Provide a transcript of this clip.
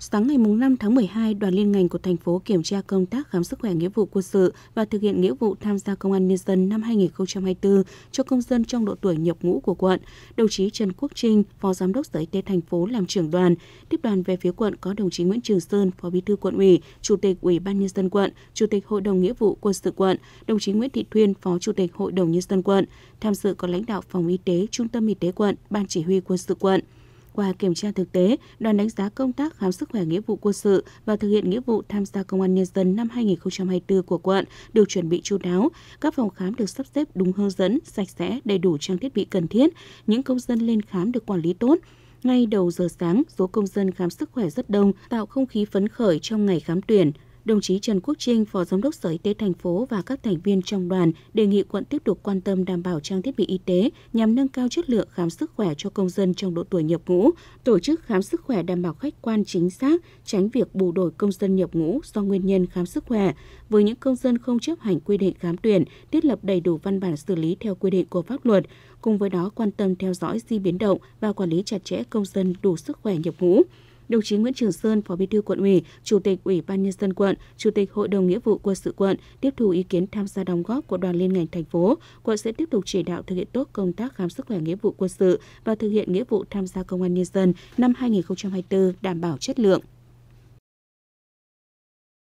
Sáng ngày 5 tháng 12, đoàn liên ngành của thành phố kiểm tra công tác khám sức khỏe nghĩa vụ quân sự và thực hiện nghĩa vụ tham gia công an nhân dân năm 2024 cho công dân trong độ tuổi nhập ngũ của quận. Đồng chí Trần Quốc Trinh, Phó Giám đốc Sở Y tế thành phố làm trưởng đoàn. Tiếp đoàn về phía quận có đồng chí Nguyễn Trường Sơn, Phó Bí thư quận ủy, Chủ tịch Ủy ban nhân dân quận, Chủ tịch Hội đồng nghĩa vụ quân sự quận, đồng chí Nguyễn Thị Thuyên, Phó Chủ tịch Hội đồng nhân dân quận. Tham dự có lãnh đạo phòng y tế, Trung tâm y tế quận, Ban chỉ huy quân sự quận. Qua kiểm tra thực tế, đoàn đánh giá công tác khám sức khỏe nghĩa vụ quân sự và thực hiện nghĩa vụ tham gia công an nhân dân năm 2024 của quận được chuẩn bị chu đáo. Các phòng khám được sắp xếp đúng hướng dẫn, sạch sẽ, đầy đủ trang thiết bị cần thiết. Những công dân lên khám được quản lý tốt. Ngay đầu giờ sáng, số công dân khám sức khỏe rất đông, tạo không khí phấn khởi trong ngày khám tuyển. Đồng chí Trần Quốc Trinh, Phó Giám đốc Sở Y tế thành phố và các thành viên trong đoàn đề nghị quận tiếp tục quan tâm đảm bảo trang thiết bị y tế nhằm nâng cao chất lượng khám sức khỏe cho công dân trong độ tuổi nhập ngũ, tổ chức khám sức khỏe đảm bảo khách quan chính xác, tránh việc bù đổi công dân nhập ngũ do nguyên nhân khám sức khỏe. Với những công dân không chấp hành quy định khám tuyển, thiết lập đầy đủ văn bản xử lý theo quy định của pháp luật, cùng với đó quan tâm theo dõi di biến động và quản lý chặt chẽ công dân đủ sức khỏe nhập ngũ đồng chí Nguyễn Trường Sơn, Phó Bí thư quận ủy, Chủ tịch Ủy ban nhân dân quận, Chủ tịch Hội đồng nghĩa vụ quân sự quận tiếp thu ý kiến tham gia đóng góp của đoàn liên ngành thành phố. Quận sẽ tiếp tục chỉ đạo thực hiện tốt công tác khám sức khỏe nghĩa vụ quân sự và thực hiện nghĩa vụ tham gia công an nhân dân năm 2024 đảm bảo chất lượng.